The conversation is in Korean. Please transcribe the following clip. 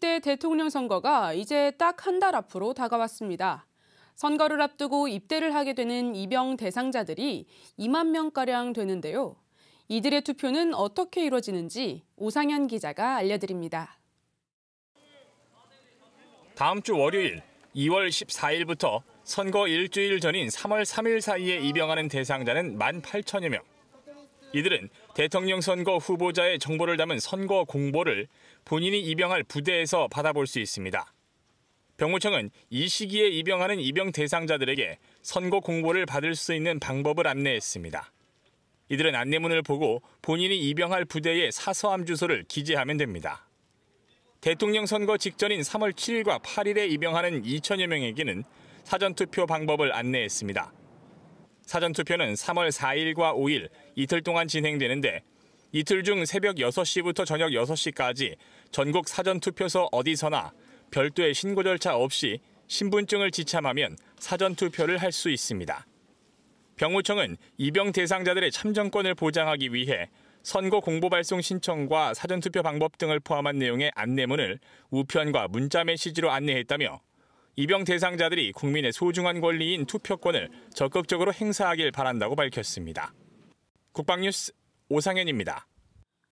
제20대 대통령 선거가 이제 딱 한 달 앞으로 다가왔습니다. 선거를 앞두고 입대를 하게 되는 입영 대상자들이 2만 명가량 되는데요. 이들의 투표는 어떻게 이루어지는지 오상현 기자가 알려드립니다. 다음 주 월요일 2월 14일부터 선거 일주일 전인 3월 3일 사이에 입영하는 대상자는 1만 8천여 명. 이들은 대통령 선거 후보자의 정보를 담은 선거 공보를 본인이 입영할 부대에서 받아볼 수 있습니다. 병무청은 이 시기에 입영하는 입영 대상자들에게 선거 공보를 받을 수 있는 방법을 안내했습니다. 이들은 안내문을 보고 본인이 입영할 부대의 사서함 주소를 기재하면 됩니다. 대통령 선거 직전인 3월 7일과 8일에 입영하는 2천여 명에게는 사전투표 방법을 안내했습니다. 사전투표는 3월 4일과 5일 이틀 동안 진행되는데 이틀 중 새벽 6시부터 저녁 6시까지 전국 사전투표소 어디서나 별도의 신고 절차 없이 신분증을 지참하면 사전투표를 할 수 있습니다. 병우청은 입영 대상자들의 참정권을 보장하기 위해 선거 공보 발송 신청과 사전투표 방법 등을 포함한 내용의 안내문을 우편과 문자 메시지로 안내했다며 입영 대상자들이 국민의 소중한 권리인 투표권을 적극적으로 행사하길 바란다고 밝혔습니다. 국방뉴스 오상현입니다.